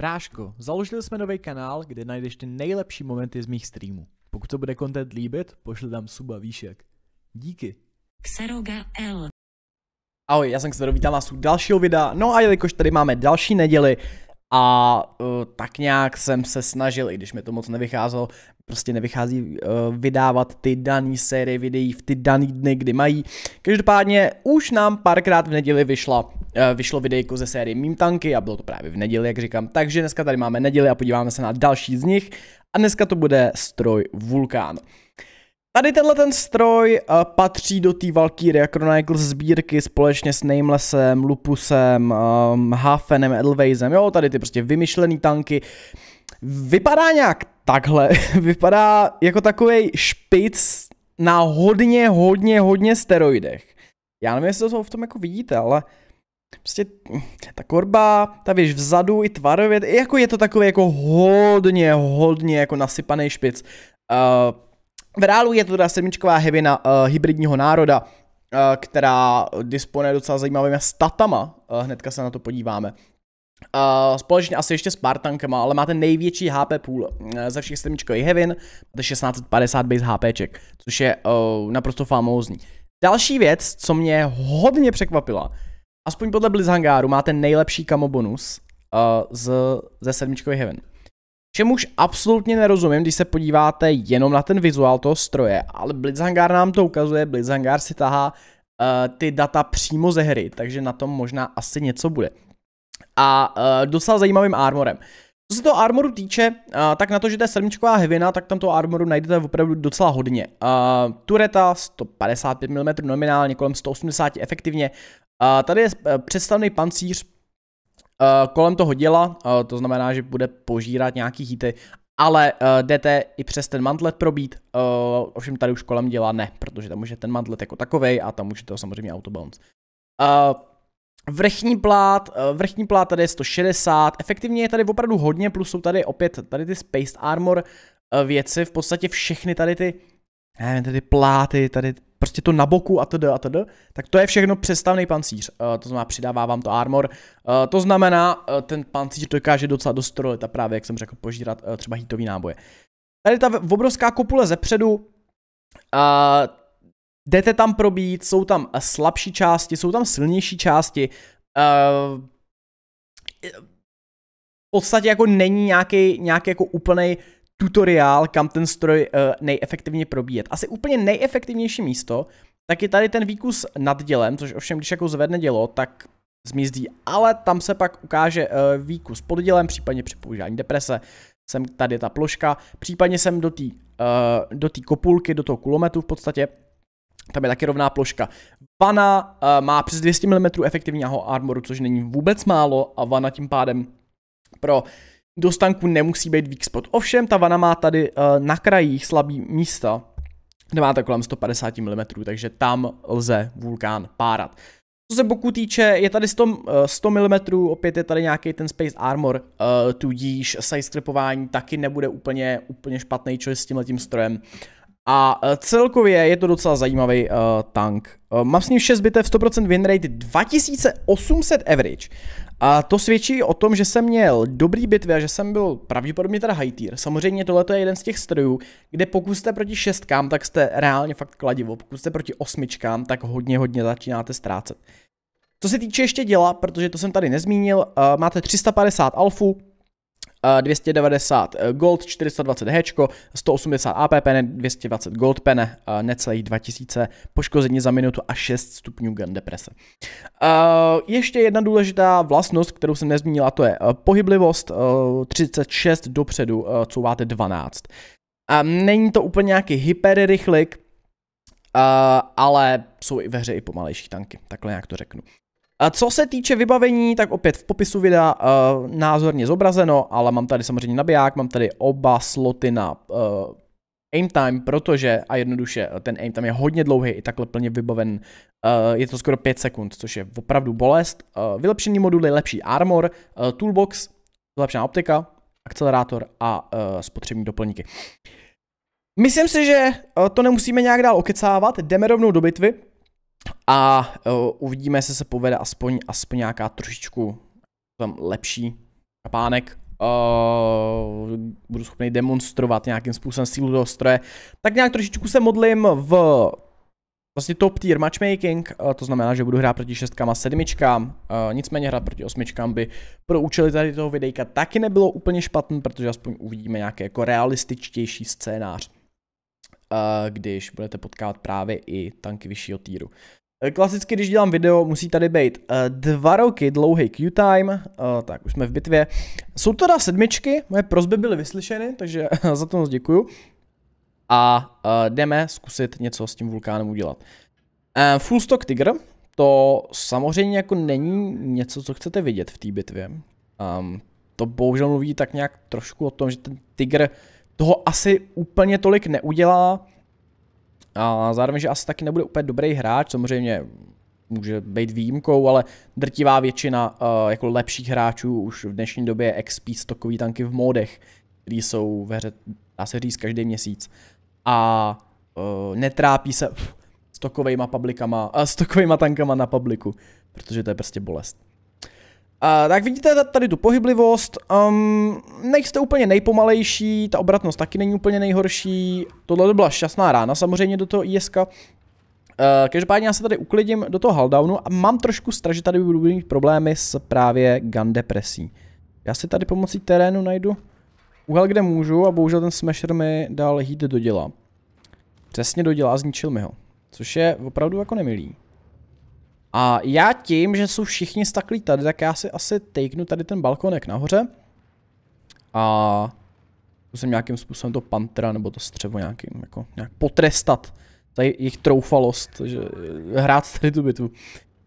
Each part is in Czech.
Bráško, založili jsme nový kanál, kde najdeš ty nejlepší momenty z mých streamů. Pokud to bude content líbit, pošli tam suba výšek. Díky. Xeroga L. Ahoj, já jsem Xero, vítám vás u dalšího videa. No a jelikož tady máme další neděli a uh, tak nějak jsem se snažil, i když mi to moc nevycházelo, prostě nevychází uh, vydávat ty dané série videí v ty dané dny, kdy mají. Každopádně už nám párkrát v neděli vyšla Eh, vyšlo videjko ze série Mím tanky a bylo to právě v neděli, jak říkám. Takže dneska tady máme neděli a podíváme se na další z nich. A dneska to bude stroj Vulkán. Tady tenhle ten stroj uh, patří do té Valkyrie Chronicles sbírky společně s Namelessem, Lupusem, um, Hafenem, edelweissem. jo, tady ty prostě vymyšlený tanky. Vypadá nějak takhle, vypadá jako takový špic na hodně, hodně, hodně steroidech. Já nevím, jestli to v tom jako vidíte, ale Prostě ta korba, ta věž vzadu i tvarově, jako je to takový jako hodně, hodně jako nasypaný špic. Uh, v reálu je to teda sedmičková hevina uh, hybridního národa, uh, která disponuje docela zajímavými statama, uh, hnedka se na to podíváme. Uh, společně asi ještě s Spartankama, ale máte největší HP pool uh, ze všech sedmičkových hevin, máte 1650 base HPček, což je uh, naprosto famózní. Další věc, co mě hodně překvapila, aspoň podle Blizzhangáru máte nejlepší kamo bonus uh, z, ze sedmičkových heaven. Čemu už absolutně nerozumím, když se podíváte jenom na ten vizuál toho stroje, ale Blitzhangar nám to ukazuje, Blitzhangar si tahá uh, ty data přímo ze hry, takže na tom možná asi něco bude. A uh, docela zajímavým armorem. Co se toho armoru týče, uh, tak na to, že to je sedmičková hevina, tak tam toho armoru najdete opravdu docela hodně. Uh, tureta 155 mm nominálně, kolem 180 efektivně, a tady je eh, představný pancíř eh, kolem toho děla, eh, to znamená, že bude požírat nějaký hity, ale jdete i přes ten mantlet probít, ovšem tady už kolem děla, ne, protože tam už je ten mantlet jako takovej a tam už je to samozřejmě autobounce. Vrchní plát, vrchní plát tady je 160, efektivně je tady opravdu hodně, plus jsou tady opět tady ty Space Armor věci, v podstatě všechny tady ty nevím, tady pláty, tady prostě to na boku a td. a td. Tak to je všechno přestavný pancíř, uh, to znamená přidává vám to armor. Uh, to znamená, uh, ten pancíř dokáže docela dostrolit a právě, jak jsem řekl, požírat uh, třeba hitový náboje. Tady ta obrovská kopule ze předu, uh, jdete tam probít, jsou tam slabší části, jsou tam silnější části. Uh, v podstatě jako není nějaký, nějaký jako úplnej tutoriál, kam ten stroj uh, eh, nejefektivně probíjet. Asi úplně nejefektivnější místo, tak je tady ten výkus nad dělem, což ovšem když jako zvedne dělo, tak zmizdí, ale tam se pak ukáže uh, výkus pod dělem, případně při používání deprese, sem tady ta ploška, případně sem do té uh, do tý kopulky, do toho kulometu v podstatě, tam je taky rovná ploška. Vana uh, má přes 200 mm efektivního armoru, což není vůbec málo a Vana tím pádem pro do stanku nemusí být weak spot. Ovšem, ta vana má tady eh, na krajích slabý místa, kde máte kolem 150 mm, takže tam lze vulkán párat. Co se boku týče, je tady 100, 100 mm, opět je tady nějaký ten Space Armor, uh, tudíž size taky nebude úplně, úplně špatný je s tímhletím strojem. A eh, celkově je to docela zajímavý uh, tank. Uh, mám s ním 6 bitev, 100% win rate, 2800 average. A to svědčí o tom, že jsem měl dobrý bitvy a že jsem byl pravděpodobně teda high tier. Samozřejmě tohle je jeden z těch strojů, kde pokud jste proti šestkám, tak jste reálně fakt kladivo. Pokud jste proti osmičkám, tak hodně, hodně začínáte ztrácet. Co se týče ještě děla, protože to jsem tady nezmínil, eh, máte 350 alfu, 290 eh, eh, gold, 420 hečko, 180 AP pene, 220 gold pene, eh, necelých 2000 poškození za minutu a 6 stupňů gun deprese. Ještě jedna důležitá vlastnost, kterou jsem nezmínil, a to je pohyblivost 36 dopředu, couváte 12. není to úplně nějaký hyperrychlik, ale jsou i ve hře i pomalejší tanky, takhle nějak to řeknu. Co se týče vybavení, tak opět v popisu videa uh, názorně zobrazeno, ale mám tady samozřejmě nabiják, mám tady oba sloty na uh, aim time, protože a jednoduše ten aim time je hodně dlouhý, i takhle plně vybaven, uh, je to skoro 5 sekund, což je opravdu bolest. Uh, vylepšený moduly, lepší armor, uh, toolbox, zlepšená optika, akcelerátor a uh, spotřební doplňky. Myslím si, že to nemusíme nějak dál okecávat, jdeme rovnou do bitvy a uh, uvidíme, jestli se povede aspoň, aspoň nějaká trošičku tam lepší kapánek. Uh, budu schopný demonstrovat nějakým způsobem sílu toho stroje. Tak nějak trošičku se modlím v vlastně top tier matchmaking, uh, to znamená, že budu hrát proti šestkám a sedmičkám, uh, nicméně hrát proti osmičkám by pro účely tady toho videjka taky nebylo úplně špatný, protože aspoň uvidíme nějaký jako realističtější scénář když budete potkávat právě i tanky vyššího týru. Eh, klasicky, když dělám video, musí tady být eh, dva roky dlouhý queue time, eh, tak už jsme v bitvě. Jsou teda sedmičky, moje prozby byly vyslyšeny, takže za to moc děkuju. A jdeme zkusit něco s tím vulkánem udělat. Full stock Tiger, to samozřejmě jako není něco, co chcete vidět v té bitvě. Ehm, to bohužel mluví tak nějak trošku o tom, že ten Tiger toho asi úplně tolik neudělá, a zároveň, že asi taky nebude úplně dobrý hráč, samozřejmě může být výjimkou, ale drtivá většina uh, jako lepších hráčů už v dnešní době je XP stokový tanky v modech, které jsou ve hře, dá se říct, každý měsíc. A uh, netrápí se stokovejma publikama, uh, eh, stokovejma tankama na publiku, protože to je prostě bolest. Uh, tak vidíte tady tu pohyblivost, um, nejste úplně nejpomalejší, ta obratnost taky není úplně nejhorší, tohle to byla šťastná rána samozřejmě do toho ISK. Uh, každopádně já se tady uklidím do toho haldownu a mám trošku strach, že tady budu mít problémy s právě gun depresí. Já si tady pomocí terénu najdu úhel, kde můžu a bohužel ten smasher mi dal hít do děla. Přesně do děla a zničil mi ho, což je opravdu jako nemilý. A já tím, že jsou všichni staklí tady, tak já si asi takenu tady ten balkonek nahoře. A musím nějakým způsobem to pantra nebo to střevo nějakým, jako, nějak potrestat tady jejich troufalost, že hrát tady tu bitvu.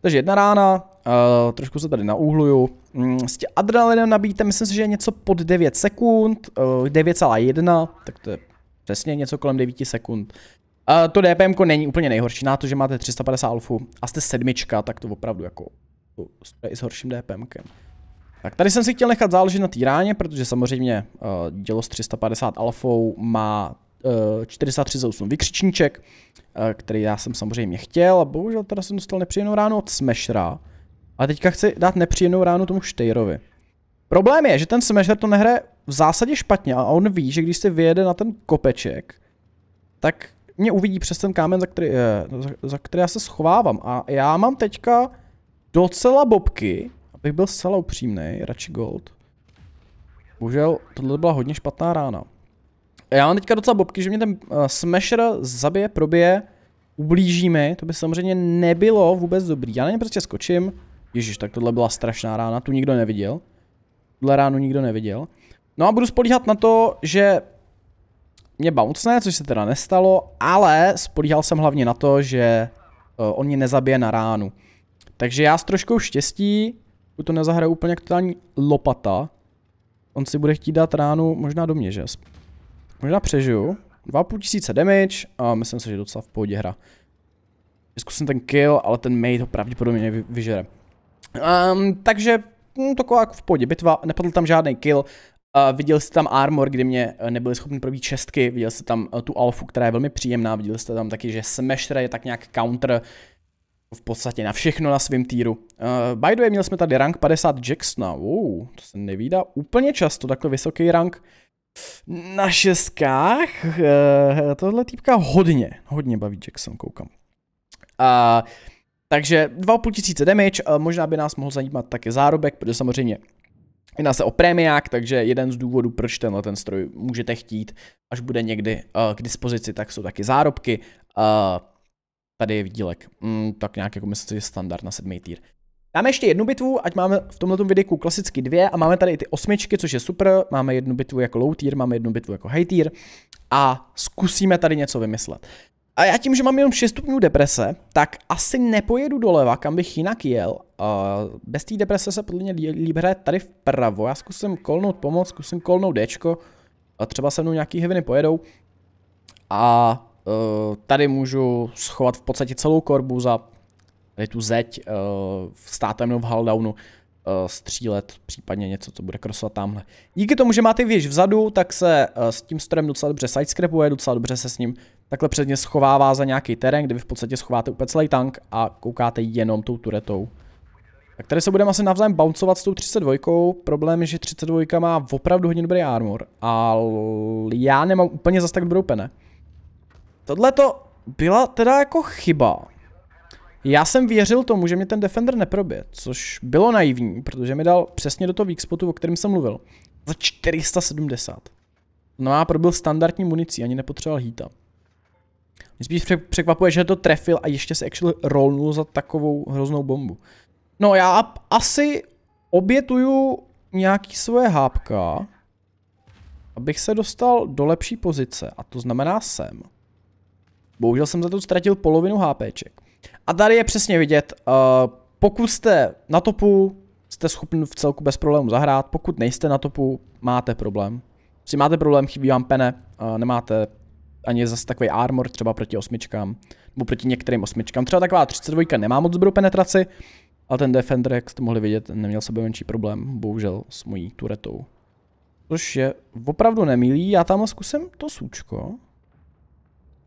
Takže jedna rána, uh, trošku se tady naúhluju. Mm, s tě adrenalinem nabíjíte, myslím si, že je něco pod 9 sekund, uh, eh, 9,1, tak to je přesně něco kolem 9 sekund to DPM není úplně nejhorší, na to, že máte 350 alfu a jste sedmička, tak to opravdu jako to s horším DPMkem. Tak tady jsem si chtěl nechat záležet na týráně, protože samozřejmě uh, dělo s 350 alfou má uh, eh, 438 vykřičníček, uh, který já jsem samozřejmě chtěl a bohužel teda jsem dostal nepříjemnou ránu od Smashera. A teďka chci dát nepříjemnou ránu tomu Štejrovi. Problém je, že ten Smasher to nehraje v zásadě špatně a on ví, že když se vyjede na ten kopeček, tak mě uvidí přes ten kámen, za který, eh, za, za který já se schovávám. A já mám teďka docela bobky, abych byl zcela upřímný, radši gold. Bohužel, tohle byla hodně špatná rána. Já mám teďka docela bobky, že mě ten uh, smasher zabije, probije, ublíží mi, to by samozřejmě nebylo vůbec dobrý. Já na ně prostě skočím. Ježíš, tak tohle byla strašná rána, tu nikdo neviděl. Tuhle ránu nikdo neviděl. No a budu spolíhat na to, že mě bouncne, což se teda nestalo, ale spolíhal jsem hlavně na to, že eh, on mě nezabije na ránu. Takže já s troškou štěstí, pokud to nezahraju úplně jak totální lopata, on si bude chtít dát ránu možná do mě, že? Možná přežiju. 2,5 tisíce damage a myslím si, že docela v pohodě hra. Zkusím ten kill, ale ten mate ho pravděpodobně vyžere. Um, takže hm, taková jako v pohodě bitva, nepadl tam žádný kill Uh, viděl jste tam Armor, kdy mě eh, nebyly schopni probít čestky. viděl jste tam uh, tu alfu, která je velmi příjemná, viděl jste tam taky, že Smasher je tak nějak counter v podstatě na všechno na svém týru. Uh, by the way, měli jsme tady rank 50 Jacksona, wow, to se nevídá úplně často, takhle vysoký rank na šestkách. Uh, tohle týpka hodně, hodně baví Jackson, koukám. Uh, takže 2,5 tisíce damage, uh, možná by nás mohl zajímat také zárobek, protože samozřejmě Jedná se o prémiák, takže jeden z důvodů, proč tenhle ten stroj můžete chtít, až bude někdy uh, k dispozici, tak jsou taky zárobky. Uh, tady je výdílek, mm, tak nějak jako myslím, že standard na sedmý týr. Dáme ještě jednu bitvu, ať máme v tomto videu klasicky dvě a máme tady i ty osmičky, což je super. Máme jednu bitvu jako low tier, máme jednu bitvu jako high tier a zkusíme tady něco vymyslet. A já tím, že mám jenom 6 stupňů deprese, tak asi nepojedu doleva, kam bych jinak jel, Uh, bez té deprese se podle mě líp hraje tady vpravo. Já zkusím kolnout pomoc, zkusím kolnout Dčko, a třeba se mnou nějaký hiviny pojedou. A uh, tady můžu schovat v podstatě celou korbu za tady tu zeď, uh, stát mnou v haldownu, uh, e, střílet, případně něco, co bude krosovat tamhle. Díky tomu, že máte věž vzadu, tak se uh, s tím strojem docela dobře sidescrapuje, docela dobře se s ním takhle předně schovává za nějaký terén, kde vy v podstatě schováte úplně celý tank a koukáte jenom tou turetou. Tak tady se budeme asi navzájem bouncovat s tou 32. Problém je, že 32 má opravdu hodně dobrý armor. Ale já nemám úplně zase tak dobrou pene. Tohle to byla teda jako chyba. Já jsem věřil tomu, že mě ten Defender neprobě, což bylo naivní, protože mi dal přesně do toho weak spotu, o kterém jsem mluvil. Za 470. No a probil standardní municí, ani nepotřeboval hýta. Mě spíš překvapuje, že to trefil a ještě se actually rollnul za takovou hroznou bombu. No já asi obětuju nějaký svoje hápka, abych se dostal do lepší pozice a to znamená sem. Bohužel jsem za to ztratil polovinu HPček. A tady je přesně vidět, uh, pokud jste na topu, jste schopni v celku bez problémů zahrát, pokud nejste na topu, máte problém. Si máte problém, chybí vám pene, uh, nemáte ani zase takový armor třeba proti osmičkám, nebo proti některým osmičkám. Třeba taková 32 nemá moc dobrou penetraci, a ten Defender, jak jste mohli vidět, neměl sebe menší problém, bohužel s mojí turetou. Což je opravdu nemilý, já tam zkusím to sučko.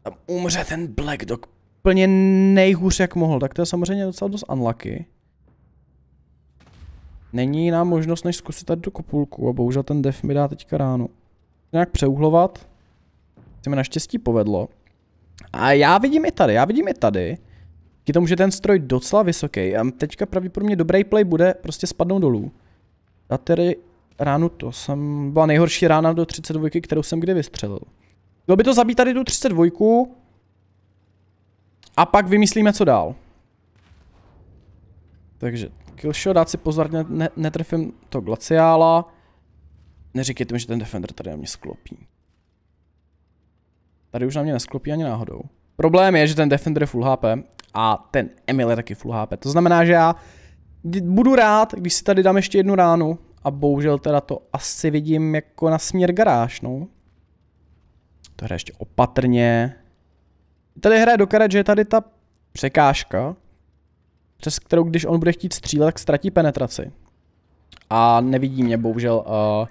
Tam umře ten Black Dog plně nejhůř jak mohl, tak to je samozřejmě docela dost unlucky. Není jiná možnost, než zkusit tady tu kopulku a bohužel ten def mi dá teďka ráno. Nějak přeuhlovat. Se mi naštěstí povedlo. A já vidím i tady, já vidím i tady. Díky tomu, že ten stroj docela vysoký a teďka pravděpodobně dobrý play bude prostě spadnout dolů. A tedy ránu to jsem, byla nejhorší rána do 32, kterou jsem kdy vystřelil. Bylo by to zabít tady tu 32 a pak vymyslíme co dál. Takže killshot, dát si pozor, ne, netrfím to glaciála. Neříkejte mi, že ten defender tady na mě sklopí. Tady už na mě nesklopí ani náhodou. Problém je, že ten defender je full HP a ten Emil je taky full HP. To znamená, že já budu rád, když si tady dám ještě jednu ránu a bohužel teda to asi vidím jako na směr garáž, no. To hraje ještě opatrně. Tady hraje do karet, že je tady ta překážka, přes kterou když on bude chtít střílet, tak ztratí penetraci. A nevidí mě bohužel uh,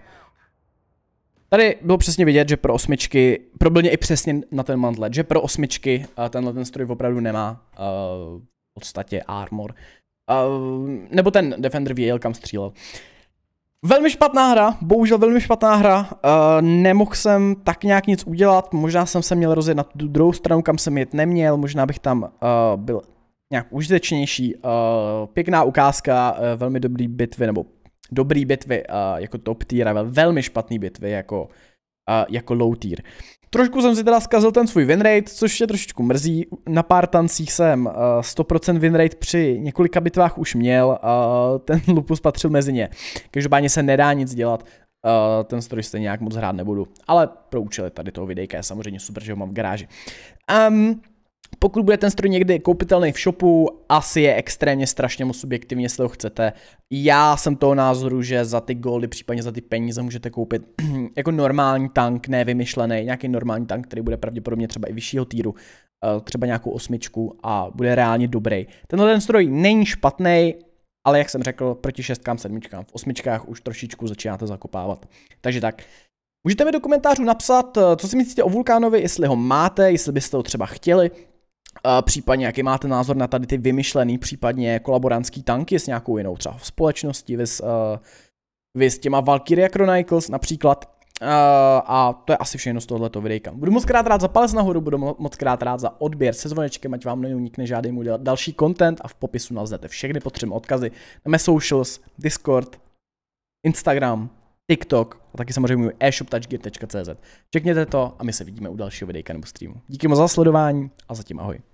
Tady bylo přesně vidět, že pro osmičky, je i přesně na ten mantlet, že pro osmičky eh, tenhle ten stroj opravdu nemá uh, v podstatě armor. Uh, nebo ten Defender věděl, kam střílel. Velmi špatná hra, bohužel velmi špatná hra, uh, nemohl jsem tak nějak nic udělat, možná jsem se měl rozjet na tu druhou stranu, kam jsem jet neměl, možná bych tam uh, byl nějak užitečnější. Uh, pěkná ukázka, uh, velmi dobrý bitvy, nebo dobrý bitvy uh, jako top tier a velmi špatný bitvy jako, uh, jako low tier. Trošku jsem si teda zkazil ten svůj winrate, což je trošičku mrzí. Na pár tancích jsem uh, 100% winrate při několika bitvách už měl, uh, ten lupus patřil mezi ně. Každopádně se nedá nic dělat, Uh, ten stroj stejně nějak moc hrát nebudu. Ale pro účely tady toho videjka je samozřejmě super, že ho mám v garáži. Um, pokud bude ten stroj někdy koupitelný v shopu, asi je extrémně strašně moc subjektivně, jestli ho chcete. Já jsem toho názoru, že za ty goldy, případně za ty peníze můžete koupit jako normální tank, nevymyšlený, nějaký normální tank, který bude pravděpodobně třeba i vyššího týru, eh, třeba nějakou osmičku a bude reálně dobrý. Tenhle ten stroj není špatný, ale jak jsem řekl, proti šestkám, sedmičkám, v osmičkách už trošičku začínáte zakopávat. Takže tak, Můžete mi do komentářů napsat, eh, co si myslíte o Vulkánovi, jestli ho máte, jestli byste ho třeba chtěli, případně jaký máte názor na tady ty vymyšlený případně kolaborantský tanky s nějakou jinou třeba v společnosti, vy s, uh, vy s těma Valkyria Chronicles například. Uh, a to je asi všechno z tohoto videjka. Budu moc krát rád za palec nahoru, budu moc krát rád za odběr se zvonečkem, ať vám neunikne žádný můj další content a v popisu naleznete všechny potřebné odkazy na mé socials, Discord, Instagram, TikTok a taky samozřejmě můj e-shop touchgear.cz. Čekněte to a my se vidíme u dalšího videjka nebo streamu. Díky moc za sledování a zatím ahoj.